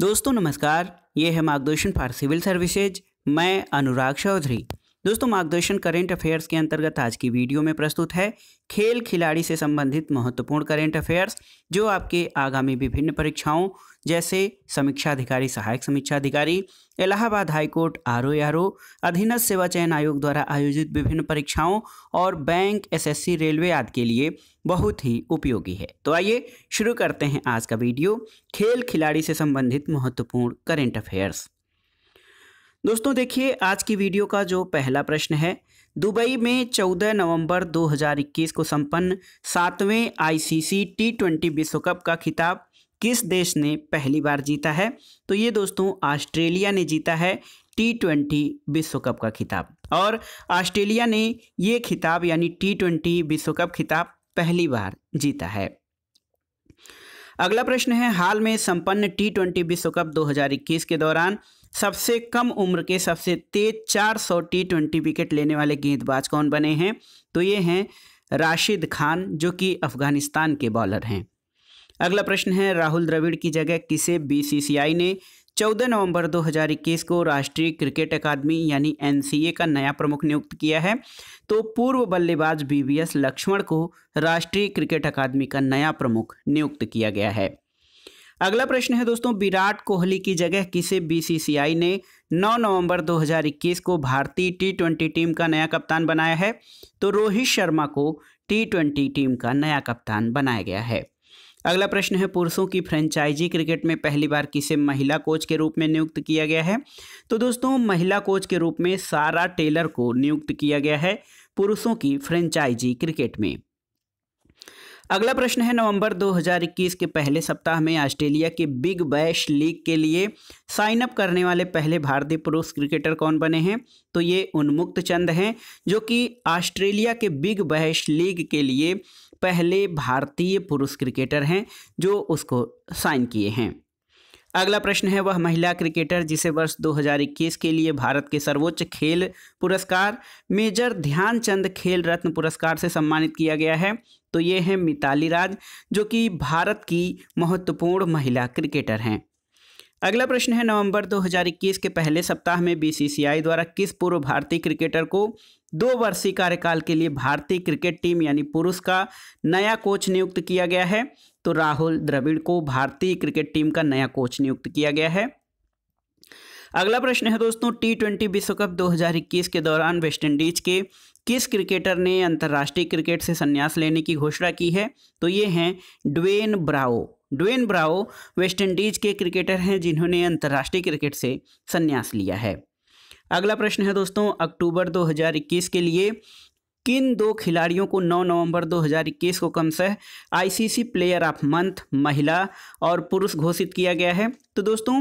दोस्तों नमस्कार ये है मार्गदर्शन फॉर सिविल सर्विसेज मैं अनुराग चौधरी दोस्तों मार्गदर्शन करेंट अफेयर्स के अंतर्गत आज की वीडियो में प्रस्तुत है खेल खिलाड़ी से संबंधित महत्वपूर्ण करेंट अफेयर्स जो आपके आगामी विभिन्न परीक्षाओं जैसे समीक्षा अधिकारी सहायक समीक्षा अधिकारी Allahabad high court R O R O अधीनस्थ सेवा चयन आयोग द्वारा आयोजित विभिन्न परीक्षाओं और बैंक एसएससी रेलवे आदि के लिए बहुत ही उपयोगी है तो आइए शुरू करते हैं आज का वीडियो खेल खिलाड़ी से संबंधित महत्वपूर्ण करेंट अफेयर्स दोस्तों देखिए आज की वीडियो का जो पहला प्रश्न है दुबई में 14 नवंबर 2021 को संपन्न सातवें आईसीसी टी ट्वेंटी विश्व कप का खिताब किस देश ने पहली बार जीता है तो ये दोस्तों ऑस्ट्रेलिया ने जीता है टी ट्वेंटी विश्व कप का खिताब और ऑस्ट्रेलिया ने ये खिताब यानी टी ट्वेंटी विश्व कप खिताब पहली बार जीता है अगला प्रश्न है हाल में संपन्न टी ट्वेंटी विश्व कप 2021 के दौरान सबसे कम उम्र के सबसे तेज चार सौ टी ट्वेंटी विकेट लेने वाले गेंदबाज कौन बने हैं तो ये हैं राशिद खान जो कि अफगानिस्तान के बॉलर हैं अगला प्रश्न है राहुल द्रविड़ की जगह किसे बीसीसीआई ने 14 नवंबर 2021 को राष्ट्रीय क्रिकेट अकादमी यानी एनसीए का नया प्रमुख नियुक्त किया है तो पूर्व बल्लेबाज बीवीएस लक्ष्मण को राष्ट्रीय क्रिकेट अकादमी का नया प्रमुख नियुक्त किया गया है अगला प्रश्न है दोस्तों विराट कोहली की जगह किसे बीसीसीआई ने 9 नवंबर 2021 को भारतीय टी ट्वेंटी टीम का नया कप्तान बनाया है तो रोहित शर्मा को टी ट्वेंटी टीम का नया कप्तान बनाया गया है अगला प्रश्न है पुरुषों की फ्रेंचाइजी क्रिकेट में पहली बार किसे महिला कोच के रूप में नियुक्त किया गया है तो दोस्तों महिला कोच के रूप में सारा टेलर को नियुक्त किया गया है पुरुषों की फ्रेंचाइजी क्रिकेट में अगला प्रश्न है नवंबर 2021 के पहले सप्ताह में ऑस्ट्रेलिया के बिग बैश लीग के लिए साइन अप करने वाले पहले भारतीय पुरुष क्रिकेटर कौन बने हैं तो ये उन्मुक्त चंद हैं जो कि ऑस्ट्रेलिया के बिग बैश लीग के लिए पहले भारतीय पुरुष क्रिकेटर हैं जो उसको साइन किए हैं अगला प्रश्न है वह महिला क्रिकेटर जिसे वर्ष 2021 के लिए भारत के सर्वोच्च खेल पुरस्कार मेजर ध्यानचंद खेल रत्न पुरस्कार से सम्मानित किया गया है तो ये हैं मिताली राज जो कि भारत की महत्वपूर्ण महिला क्रिकेटर हैं अगला प्रश्न है नवंबर 2021 के पहले सप्ताह में बीसीसीआई द्वारा किस पूर्व भारतीय क्रिकेटर को दो वर्षीय कार्यकाल के लिए भारतीय क्रिकेट टीम यानी पुरुष का नया कोच नियुक्त किया गया है तो राहुल द्रविड़ को भारतीय क्रिकेट टीम का नया कोच नियुक्त किया गया है अगला प्रश्न है दोस्तों टी ट्वेंटी विश्व कप 2021 के दौरान वेस्टइंडीज के किस क्रिकेटर ने अंतर्राष्ट्रीय क्रिकेट से संन्यास लेने की घोषणा की है तो ये हैं Dwayne Bravo Dwayne Bravo West Indies के क्रिकेटर हैं जिन्होंने अंतर्राष्ट्रीय क्रिकेट से संन्यास लिया है अगला प्रश्न है दोस्तों अक्टूबर 2021 के लिए किन दो खिलाड़ियों को 9 नवंबर 2021 को कम से आईसीसी प्लेयर ऑफ मंथ महिला और पुरुष घोषित किया गया है तो दोस्तों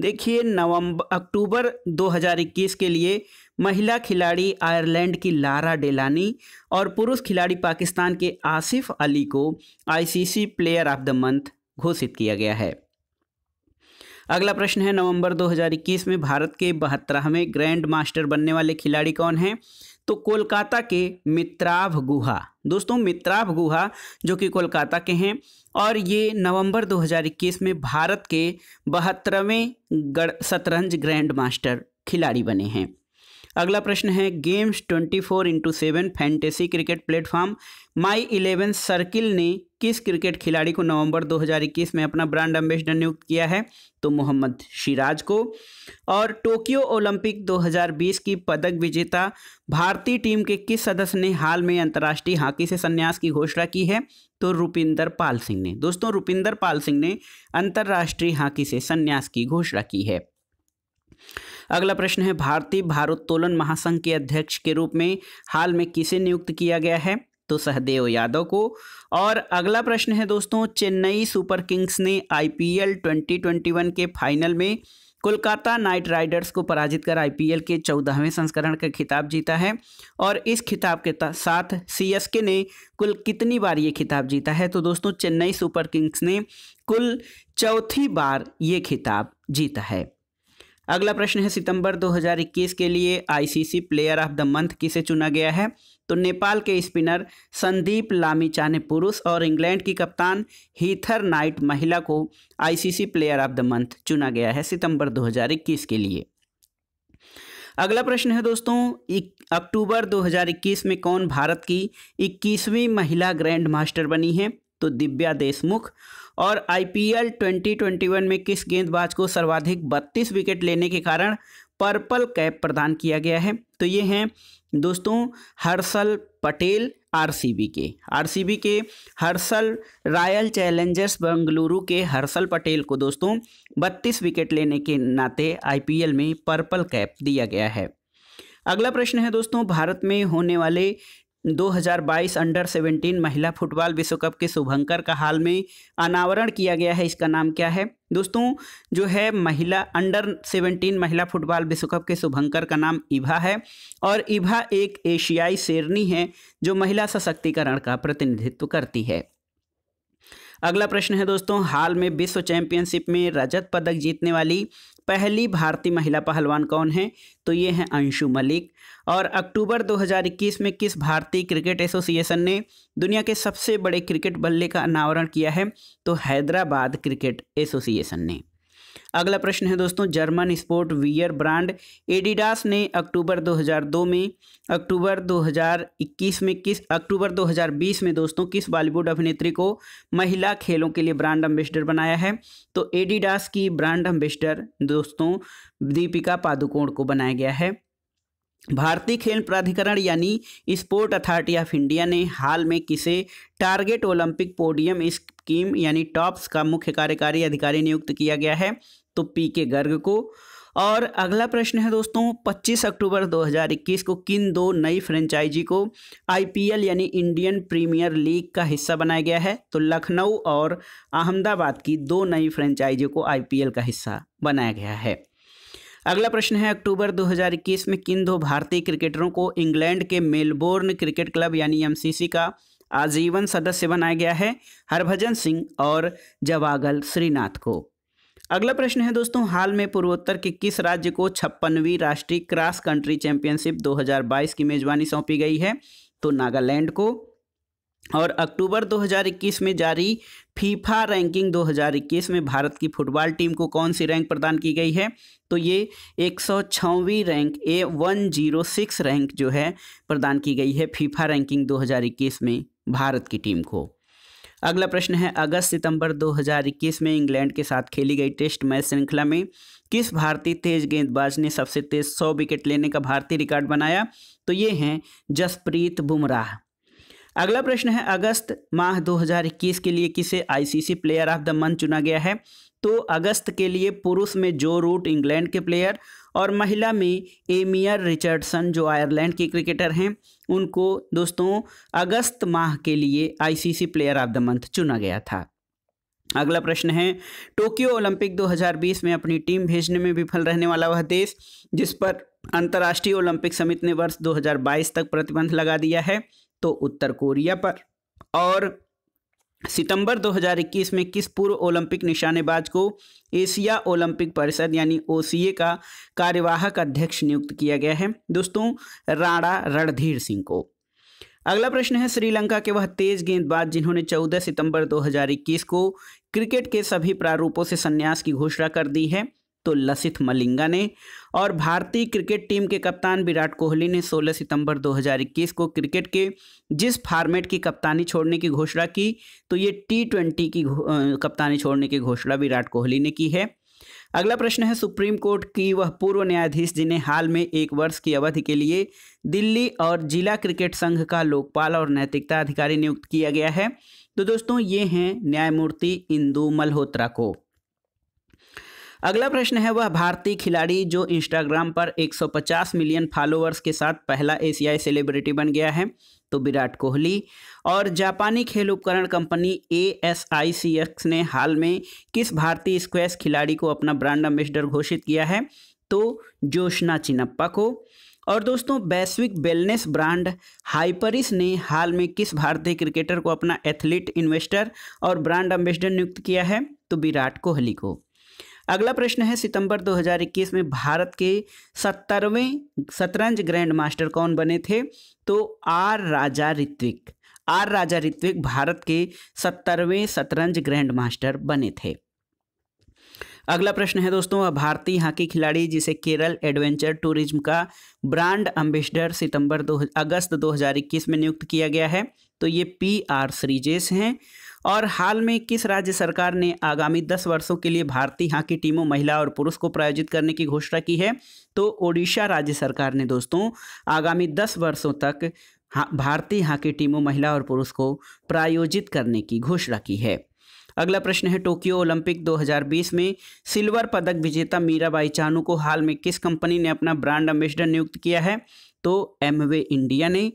देखिए नवंबर अक्टूबर 2021 के लिए महिला खिलाड़ी आयरलैंड की लारा डेलानी और पुरुष खिलाड़ी पाकिस्तान के आसिफ अली को ICC player of the month घोषित किया गया है अगला प्रश्न है नवंबर 2021 में भारत के बहत्तरहवें ग्रैंड मास्टर बनने वाले खिलाड़ी कौन हैं तो कोलकाता के मित्राभ गुहा दोस्तों मित्राभ गुहा जो कि कोलकाता के हैं और ये नवंबर 2021 में भारत के बहत्तरवें शतरंज ग्रैंड मास्टर खिलाड़ी बने हैं अगला प्रश्न है games twenty four into seven fantasy cricket platform my eleven circle ने किस क्रिकेट खिलाड़ी को नवंबर 2021 में अपना ब्रांड एम्बेसडर नियुक्त किया है तो मोहम्मद शिराज को और टोक्यो ओलंपिक 2020 की पदक विजेता भारतीय टीम के किस सदस्य ने हाल में अंतर्राष्ट्रीय हॉकी से संन्यास की घोषणा की है तो रुपिंदर पाल सिंह ने दोस्तों रुपिंदर पाल सिंह ने अंतर्राष्ट्रीय हॉकी से संन्यास की घोषणा की है अगला प्रश्न है भारतीय भारोत्तोलन महासंघ के अध्यक्ष के रूप में हाल में किसे नियुक्त किया गया है तो सहदेव यादव को और अगला प्रश्न है दोस्तों चेन्नई सुपर किंग्स ने आईपीएल 2021 के फाइनल में कोलकाता नाइट राइडर्स को पराजित कर आईपीएल के चौदहवें संस्करण का खिताब जीता है और इस खिताब के साथ सीएसके ने कुल कितनी बार ये खिताब जीता है तो दोस्तों चेन्नई सुपर किंग्स ने कुल चौथी बार ये खिताब जीता है अगला प्रश्न है सितंबर 2021 के लिए ICC player of the month किसे चुना गया है तो नेपाल के स्पिनर संदीप लामीचा ने पुरुष और इंग्लैंड की कप्तान हीथर नाइट महिला को ICC player of the month चुना गया है सितंबर 2021 के लिए अगला प्रश्न है दोस्तों अक्टूबर 2021 में कौन भारत की 21वीं महिला ग्रैंड मास्टर बनी है तो दिव्या देशमुख और आईपीएल 2021 में किस गेंदबाज को सर्वाधिक 32 विकेट लेने के कारण पर्पल कैप प्रदान किया गया है तो ये हैं दोस्तों हर्षल पटेल आरसीबी के आरसीबी के हर्षल रॉयल चैलेंजर्स बेंगलुरु के हर्षल पटेल को दोस्तों 32 विकेट लेने के नाते आईपीएल में पर्पल कैप दिया गया है अगला प्रश्न है दोस्तों भारत में होने वाले 2022 अंडर 17 महिला फुटबॉल विश्व कप के शुभंकर का हाल में अनावरण किया गया है इसका नाम क्या है दोस्तों जो है महिला अंडर 17 महिला फुटबॉल विश्व कप के शुभंकर का नाम इभा है और इभा एक एशियाई शेरनी है जो महिला सशक्तिकरण का प्रतिनिधित्व करती है अगला प्रश्न है दोस्तों हाल में विश्व चैंपियनशिप में रजत पदक जीतने वाली पहली भारतीय महिला पहलवान कौन है तो ये हैं अंशु मलिक और अक्टूबर 2021 में किस भारतीय क्रिकेट एसोसिएशन ने दुनिया के सबसे बड़े क्रिकेट बल्ले का अनावरण किया है तो हैदराबाद क्रिकेट एसोसिएशन ने अगला प्रश्न है दोस्तों German sport wear brand Adidas ने अक्टूबर 2002 में अक्टूबर 2021 में किस अक्टूबर 2020 में दोस्तों किस बॉलीवुड अभिनेत्री को महिला खेलों के लिए ब्रांड एम्बेसडर बनाया है तो एडिडास की ब्रांड एम्बेसडर दोस्तों दीपिका पादुकोण को बनाया गया है भारतीय खेल प्राधिकरण यानी स्पोर्ट अथॉरिटी ऑफ इंडिया ने हाल में किसे टारगेट ओलंपिक पोडियम स्कीम यानी टॉप्स का मुख्य कार्यकारी अधिकारी नियुक्त किया गया है तो पी के गर्ग को और अगला प्रश्न है दोस्तों 25 अक्टूबर 2021 को किन दो नई फ्रेंचाइजी को आईपीएल यानी इंडियन प्रीमियर लीग का हिस्सा बनाया गया है तो लखनऊ और अहमदाबाद की दो नई फ्रेंचाइजी को आईपीएल का हिस्सा बनाया गया है अगला प्रश्न है अक्टूबर 2021 में किन दो भारतीय क्रिकेटरों को इंग्लैंड के मेलबोर्न क्रिकेट क्लब यानी एम का आजीवन सदस्य बनाया गया है हरभजन सिंह और जवागल श्रीनाथ को अगला प्रश्न है दोस्तों हाल में पूर्वोत्तर के किस राज्य को छप्पनवीं राष्ट्रीय क्रॉस कंट्री चैंपियनशिप 2022 की मेजबानी सौंपी गई है तो नागालैंड को और अक्टूबर 2021 में जारी फीफा रैंकिंग 2021 में भारत की फुटबॉल टीम को कौन सी रैंक प्रदान की गई है तो ये एक rank A one zero six rank जो है प्रदान की गई है फीफा रैंकिंग 2021 में भारत की टीम को अगला प्रश्न है अगस्त सितंबर 2021 में इंग्लैंड के साथ खेली गई टेस्ट मैच श्रृंखला में किस भारतीय तेज गेंदबाज ने सबसे तेज 100 विकेट लेने का भारतीय रिकॉर्ड बनाया तो ये हैं जसप्रीत बुमराह अगला प्रश्न है अगस्त माह 2021 के लिए किसे ICC player of the month चुना गया है तो अगस्त के लिए पुरुष में जो रूट इंग्लैंड के प्लेयर और महिला में एमियर रिचर्डसन जो आयरलैंड के क्रिकेटर हैं उनको दोस्तों अगस्त माह के लिए ICC player of the month चुना गया था अगला प्रश्न है टोक्यो ओलंपिक 2020 में अपनी टीम भेजने में विफल रहने वाला वह देश जिस पर अंतर्राष्ट्रीय ओलंपिक समिति ने वर्ष 2022 तक प्रतिबंध लगा दिया है तो उत्तर कोरिया पर और सितंबर 2021 में किस पूर्व ओलंपिक निशानेबाज को एशिया ओलंपिक परिषद यानी ओ का कार्यवाहक अध्यक्ष नियुक्त किया गया है दोस्तों राणा रणधीर सिंह को अगला प्रश्न है श्रीलंका के वह तेज गेंदबाज जिन्होंने 14 सितंबर 2021 को क्रिकेट के सभी प्रारूपों से संन्यास की घोषणा कर दी है तो लसिथ मलिंगा ने और भारतीय क्रिकेट टीम के कप्तान विराट कोहली ने 16 सितंबर 2021 को क्रिकेट के जिस फार्मेट की कप्तानी छोड़ने की घोषणा की तो ये टी ट्वेंटी की कप्तानी छोड़ने की घोषणा विराट कोहली ने की है अगला प्रश्न है सुप्रीम कोर्ट की वह पूर्व न्यायाधीश जिन्हें हाल में एक वर्ष की अवधि के लिए दिल्ली और जिला क्रिकेट संघ का लोकपाल और नैतिकता अधिकारी नियुक्त किया गया है तो दोस्तों ये हैं न्यायमूर्ति इंदू मल्होत्रा को अगला प्रश्न है वह भारतीय खिलाड़ी जो इंस्टाग्राम पर 150 मिलियन फॉलोअर्स के साथ पहला एशियाई सेलिब्रिटी बन गया है तो विराट कोहली और जापानी खेल उपकरण कंपनी A S I C X ने हाल में किस भारतीय स्क्वैश खिलाड़ी को अपना ब्रांड एम्बेसडर घोषित किया है तो जोशना चिनप्पा को और दोस्तों वैश्विक वेलनेस ब्रांड हाइपरिस ने हाल में किस भारतीय क्रिकेटर को अपना एथलीट इन्वेस्टर और ब्रांड एम्बेसडर नियुक्त किया है तो विराट कोहली को अगला प्रश्न है सितंबर 2021 में भारत के सत्तरवें शतरंज ग्रैंड मास्टर कौन बने थे तो आर राजा ऋत्विक आर राजा ऋत्विक भारत के सत्तरवें शतरंज ग्रैंड मास्टर बने थे अगला प्रश्न है दोस्तों भारतीय हॉकी खिलाड़ी जिसे केरल एडवेंचर टूरिज्म का ब्रांड अम्बेसडर सितंबर दो अगस्त 2021 में नियुक्त किया गया है तो ये पी आर श्रीजेश हैं और हाल में किस राज्य सरकार ने आगामी दस वर्षों के लिए भारतीय हॉकी टीमों महिला और पुरुष को प्रायोजित करने की घोषणा की है तो ओडिशा राज्य सरकार ने दोस्तों आगामी दस वर्षों तक भारतीय हॉकी टीमों महिला और पुरुष को प्रायोजित करने की घोषणा की है अगला प्रश्न है टोक्यो ओलंपिक 2020 में सिल्वर पदक विजेता मीराबाई चानू को हाल में किस कंपनी ने अपना ब्रांड एम्बेसडर नियुक्त किया है तो एमवे इंडिया ने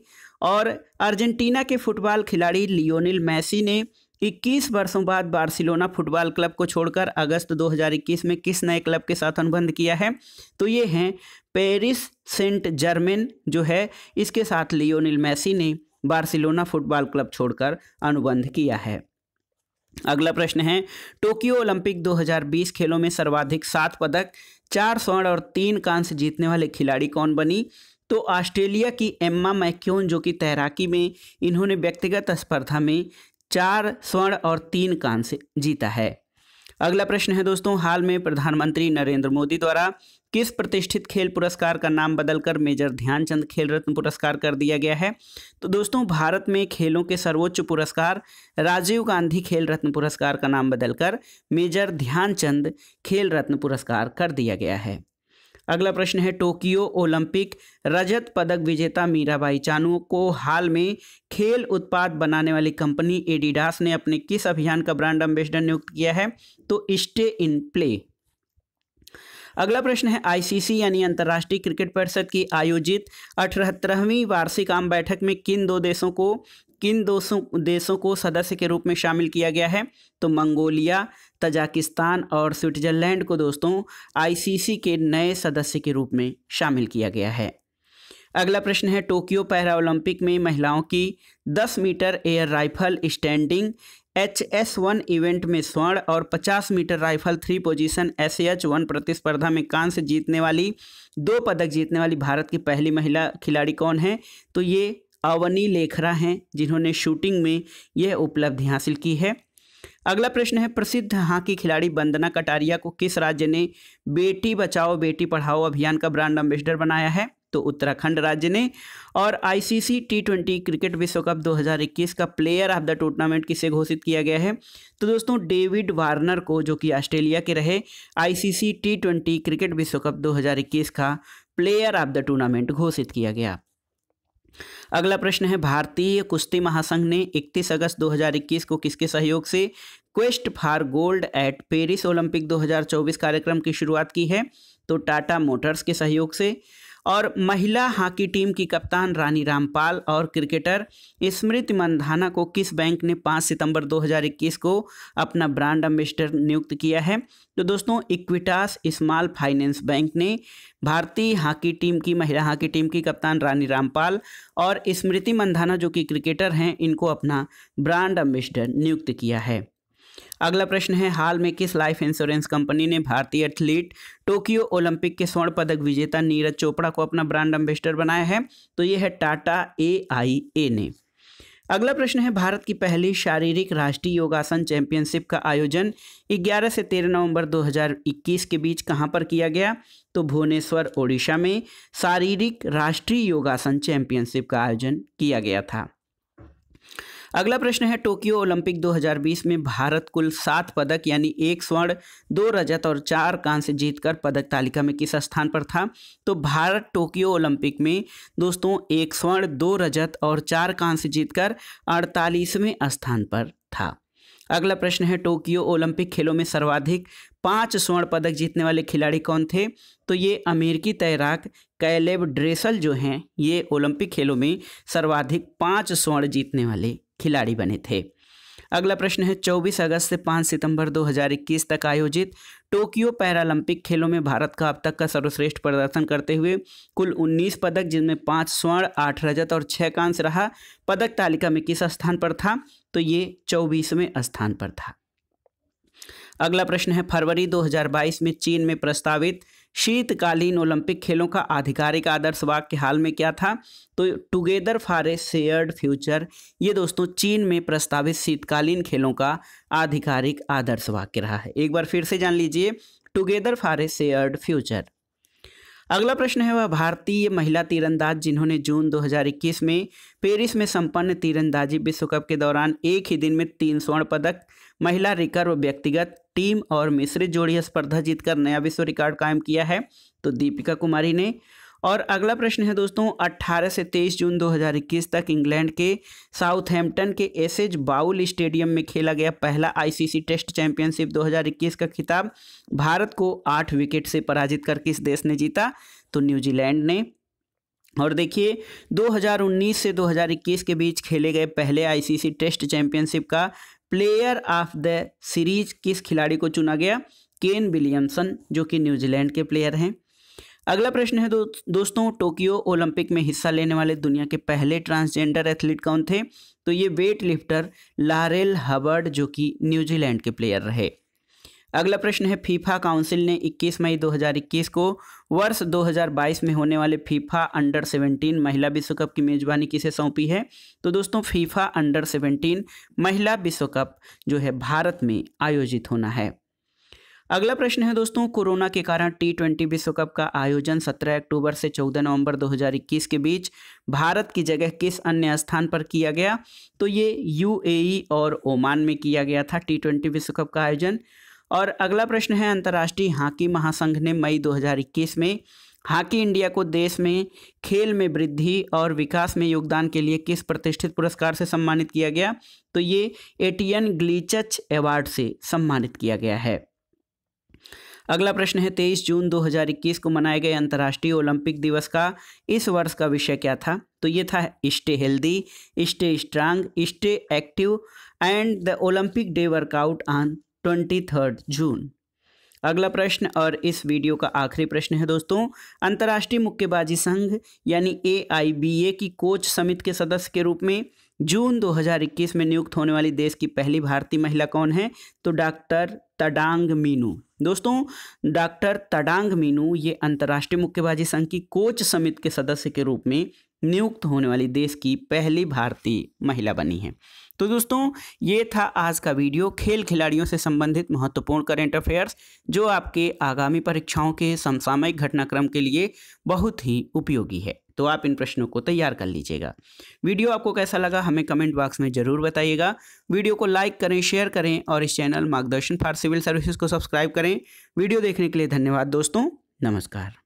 और अर्जेंटीना के फुटबॉल खिलाड़ी लियोनिल मैसी ने 21 वर्षों बाद बार्सिलोना फुटबॉल क्लब को छोड़कर अगस्त 2021 में किस नए क्लब के साथ अनुबंध किया है तो ये हैं पेरिस सेंट जर्मेन जो है इसके साथ लियोनिल मैसी ने बार्सिलोना फुटबॉल क्लब छोड़कर अनुबंध किया है अगला प्रश्न है टोक्यो ओलंपिक 2020 खेलों में सर्वाधिक सात पदक चार स्वर्ण और तीन कांस्य जीतने वाले खिलाड़ी कौन बनी तो ऑस्ट्रेलिया की एम्मा मैक्योन जो कि तैराकी में इन्होंने व्यक्तिगत स्पर्धा में चार स्वर्ण और तीन कांस्य जीता है अगला प्रश्न है दोस्तों हाल में प्रधानमंत्री नरेंद्र मोदी द्वारा किस प्रतिष्ठित खेल पुरस्कार का नाम बदलकर मेजर ध्यानचंद खेल रत्न पुरस्कार कर दिया गया है तो दोस्तों भारत में खेलों के सर्वोच्च पुरस्कार राजीव गांधी खेल रत्न पुरस्कार का नाम बदलकर मेजर ध्यानचंद खेल रत्न पुरस्कार कर दिया गया है अगला प्रश्न है टोक्यो ओलंपिक रजत पदक विजेता मीराबाई चानू को हाल में खेल उत्पाद बनाने वाली कंपनी एडिडास ने अपने किस अभियान का ब्रांड एम्बेसडर नियुक्त किया है तो स्टे इन प्ले अगला प्रश्न है आईसीसी यानी अंतर्राष्ट्रीय क्रिकेट परिषद की आयोजित अठहत्तरवीं वार्षिक आम बैठक में किन दो देशों को किन दोषों देशों को सदस्य के रूप में शामिल किया गया है तो मंगोलिया तजाकिस्तान और स्विट्ज़रलैंड को दोस्तों आईसीसी के नए सदस्य के रूप में शामिल किया गया है अगला प्रश्न है टोक्यो पैरा ओलंपिक में महिलाओं की 10 metre air rifle standing H S one event में स्वर्ण और 50 metre rifle three position S H one प्रतिस्पर्धा में कांस्य जीतने वाली दो पदक जीतने वाली भारत की पहली महिला खिलाड़ी कौन है तो ये अवनी लेखरा हैं जिन्होंने शूटिंग में यह उपलब्धि हासिल की है अगला प्रश्न है प्रसिद्ध हॉकी खिलाड़ी वंदना कटारिया को किस राज्य ने बेटी बचाओ बेटी पढ़ाओ अभियान का ब्रांड एम्बेसडर बनाया है तो उत्तराखंड राज्य ने और आईसीसी टी ट्वेंटी क्रिकेट विश्व कप 2021 का प्लेयर ऑफ द टूर्नामेंट किसे घोषित किया गया है तो दोस्तों डेविड वार्नर को जो कि ऑस्ट्रेलिया के रहे आईसीसी टी ट्वेंटी क्रिकेट विश्व कप 2021 का प्लेयर ऑफ द टूर्नामेंट घोषित किया गया अगला प्रश्न है भारतीय कुश्ती महासंघ ने 31 अगस्त 2021 को किसके सहयोग से quest for gold at Paris Olympic 2024 कार्यक्रम की शुरुआत की है तो टाटा मोटर्स के सहयोग से और महिला हॉकी टीम की कप्तान रानी रामपाल और क्रिकेटर स्मृति मंधाना को किस बैंक ने 5 सितंबर 2021 को अपना ब्रांड एम्बेसडर नियुक्त किया है तो दोस्तों इक्विटास स्मॉल फाइनेंस बैंक ने भारतीय हॉकी टीम की महिला हॉकी टीम की कप्तान रानी रामपाल और स्मृति मंधाना जो कि क्रिकेटर हैं इनको अपना ब्रांड एम्बेसडर नियुक्त किया है अगला प्रश्न है हाल में किस लाइफ इंश्योरेंस कंपनी ने भारतीय एथलीट टोक्यो ओलंपिक के स्वर्ण पदक विजेता नीरज चोपड़ा को अपना ब्रांड एम्बेसडर बनाया है तो ये है टाटा ए आई ए ने अगला प्रश्न है भारत की पहली शारीरिक राष्ट्रीय योगासन चैंपियनशिप का आयोजन 11 से 13 नवंबर 2021 के बीच कहां पर किया गया तो भुवनेश्वर ओडिशा में शारीरिक राष्ट्रीय योगासन चैंपियनशिप का आयोजन किया गया था अगला प्रश्न है टोक्यो ओलंपिक 2020 में भारत कुल सात पदक यानी एक स्वर्ण दो रजत और चार कांस्य जीतकर पदक तालिका में किस स्थान पर था तो भारत टोक्यो ओलंपिक में दोस्तों एक स्वर्ण दो रजत और चार कांस्य जीतकर अड़तालीसवें स्थान पर था अगला प्रश्न है टोक्यो ओलंपिक खेलों में सर्वाधिक पाँच स्वर्ण पदक जीतने वाले खिलाड़ी कौन थे तो ये अमेरिकी तैराक कैलेब ड्रेसल जो हैं ये ओलंपिक खेलों में सर्वाधिक पाँच स्वर्ण जीतने वाले खिलाड़ी बने थे अगला प्रश्न है 24 अगस्त से 5 सितंबर 2021 तक आयोजित टोक्यो पैरालंपिक खेलों में भारत का अब तक का सर्वश्रेष्ठ प्रदर्शन करते हुए कुल 19 पदक जिनमें पाँच स्वर्ण आठ रजत और छः कांस्य रहा पदक तालिका में किस स्थान पर था तो ये चौबीसवें स्थान पर था अगला प्रश्न है फरवरी 2022 में चीन में प्रस्तावित शीतकालीन ओलंपिक खेलों का आधिकारिक आदर्श वाक्य हाल में क्या था तो together for a shared future ये दोस्तों चीन में प्रस्तावित शीतकालीन खेलों का आधिकारिक आदर्श वाक्य रहा है एक बार फिर से जान लीजिए together for a shared future अगला प्रश्न है वह भारतीय महिला तीरंदाज जिन्होंने जून 2021 में पेरिस में संपन्न तीरंदाजी विश्व कप के दौरान एक ही दिन में तीन स्वर्ण पदक महिला रिकर्व व्यक्तिगत टीम और मिश्रित जोड़ी स्पर्धा जीतकर नया विश्व रिकॉर्ड कायम किया है तो दीपिका कुमारी ने और अगला प्रश्न है दोस्तों 18 से 23 जून 2021 तक इंग्लैंड के साउथहैम्पटन के एस एच बाउल स्टेडियम में खेला गया पहला आईसीसी टेस्ट चैंपियनशिप 2021 का खिताब भारत को आठ विकेट से पराजित कर किस देश ने जीता तो न्यूजीलैंड ने और देखिए 2019 से 2021 के बीच खेले गए पहले आईसीसी टेस्ट चैंपियनशिप का प्लेयर ऑफ द सीरीज किस खिलाड़ी को चुना गया केन विलियमसन जो कि न्यूजीलैंड के प्लेयर हैं अगला प्रश्न है दो, दोस्तों टोक्यो ओलंपिक में हिस्सा लेने वाले दुनिया के पहले ट्रांसजेंडर एथलीट कौन थे तो ये वेट लिफ्टर लारेल हबर्ड जो कि न्यूजीलैंड के प्लेयर रहे अगला प्रश्न है फीफा काउंसिल ने 21 मई 2021 को वर्ष 2022 में होने वाले फीफा अंडर 17 महिला विश्व कप की मेज़बानी किसे सौंपी है तो दोस्तों फीफा अंडर 17 महिला विश्व कप जो है भारत में आयोजित होना है अगला प्रश्न है दोस्तों कोरोना के कारण टी ट्वेंटी विश्व कप का आयोजन 17 अक्टूबर से 14 नवंबर 2021 के बीच भारत की जगह किस अन्य स्थान पर किया गया तो ये यूएई e और ओमान में किया गया था टी ट्वेंटी विश्व कप का आयोजन और अगला प्रश्न है अंतर्राष्ट्रीय हॉकी महासंघ ने मई 2021 में हॉकी इंडिया को देश में खेल में वृद्धि और विकास में योगदान के लिए किस प्रतिष्ठित पुरस्कार से सम्मानित किया गया तो ये एटीएन ग्लीचच अवार्ड से सम्मानित किया गया है अगला प्रश्न है तेईस जून 2021 को मनाए गए अंतर्राष्ट्रीय ओलंपिक दिवस का इस वर्ष का विषय क्या था तो ये था stay healthy stay strong stay active and the Olympic day workout on twenty third June अगला प्रश्न और इस वीडियो का आखिरी प्रश्न है दोस्तों अंतर्राष्ट्रीय मुक्केबाजी संघ यानी ए की कोच समिति के सदस्य के रूप में जून 2021 में नियुक्त होने वाली देश की पहली भारतीय महिला कौन है तो डॉक्टर तडांग मीनू दोस्तों डॉक्टर तडांग मीनू ये अंतर्राष्ट्रीय मुक्केबाजी संघ की कोच समिति के सदस्य के रूप में नियुक्त होने वाली देश की पहली भारतीय महिला बनी है तो दोस्तों ये था आज का वीडियो खेल खिलाड़ियों से संबंधित महत्वपूर्ण करेंट अफेयर्स जो आपके आगामी परीक्षाओं के समसामयिक घटनाक्रम के लिए बहुत ही उपयोगी है तो आप इन प्रश्नों को तैयार कर लीजिएगा वीडियो आपको कैसा लगा हमें कमेंट बॉक्स में ज़रूर बताइएगा वीडियो को लाइक करें शेयर करें और इस channel Margdarshan for civil services को सब्सक्राइब करें वीडियो देखने के लिए धन्यवाद दोस्तों नमस्कार